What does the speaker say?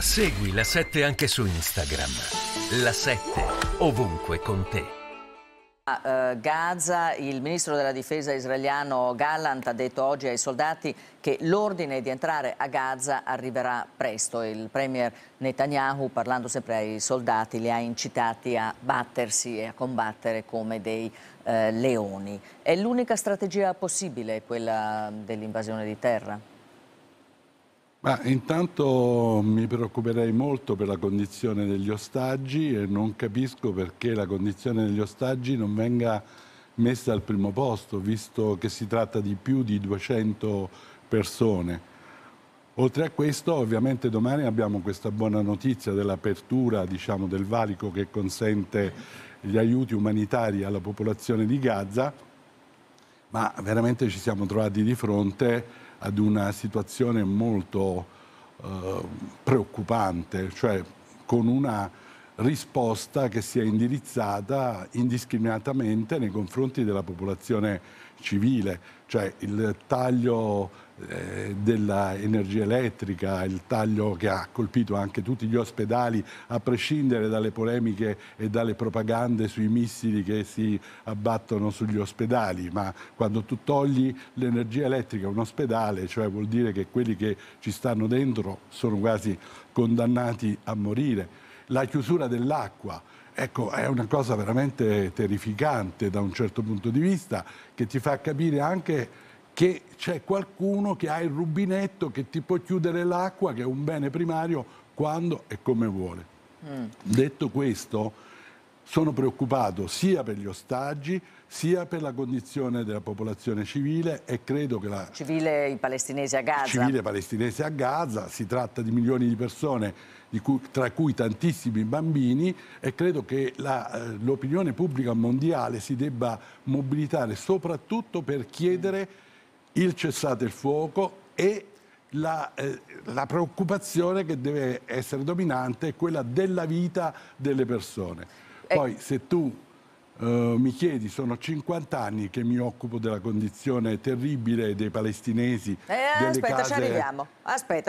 Segui la 7 anche su Instagram. La 7 ovunque con te. A eh, Gaza, il ministro della difesa israeliano Gallant ha detto oggi ai soldati che l'ordine di entrare a Gaza arriverà presto. Il premier Netanyahu, parlando sempre ai soldati, li ha incitati a battersi e a combattere come dei eh, leoni. È l'unica strategia possibile quella dell'invasione di terra? Ma intanto mi preoccuperei molto per la condizione degli ostaggi e non capisco perché la condizione degli ostaggi non venga messa al primo posto, visto che si tratta di più di 200 persone. Oltre a questo, ovviamente domani abbiamo questa buona notizia dell'apertura diciamo, del valico che consente gli aiuti umanitari alla popolazione di Gaza, ma veramente ci siamo trovati di fronte ad una situazione molto eh, preoccupante, cioè con una risposta che si è indirizzata indiscriminatamente nei confronti della popolazione civile, cioè il taglio eh, dell'energia elettrica, il taglio che ha colpito anche tutti gli ospedali, a prescindere dalle polemiche e dalle propagande sui missili che si abbattono sugli ospedali, ma quando tu togli l'energia elettrica a un ospedale, cioè vuol dire che quelli che ci stanno dentro sono quasi condannati a morire la chiusura dell'acqua. Ecco, è una cosa veramente terrificante da un certo punto di vista che ti fa capire anche che c'è qualcuno che ha il rubinetto che ti può chiudere l'acqua, che è un bene primario, quando e come vuole. Mm. Detto questo, sono preoccupato sia per gli ostaggi sia per la condizione della popolazione civile e credo che la... Civile palestinese a Gaza. Civile palestinese a Gaza, si tratta di milioni di persone, di cui, tra cui tantissimi bambini e credo che eh, l'opinione pubblica mondiale si debba mobilitare soprattutto per chiedere il cessate il fuoco e la, eh, la, preoccupazione che deve essere dominante è quella della vita delle persone. Eh. Poi se tu uh, mi chiedi, sono 50 anni che mi occupo della condizione terribile dei palestinesi. Eh, aspetta, case... ci arriviamo. Aspetta.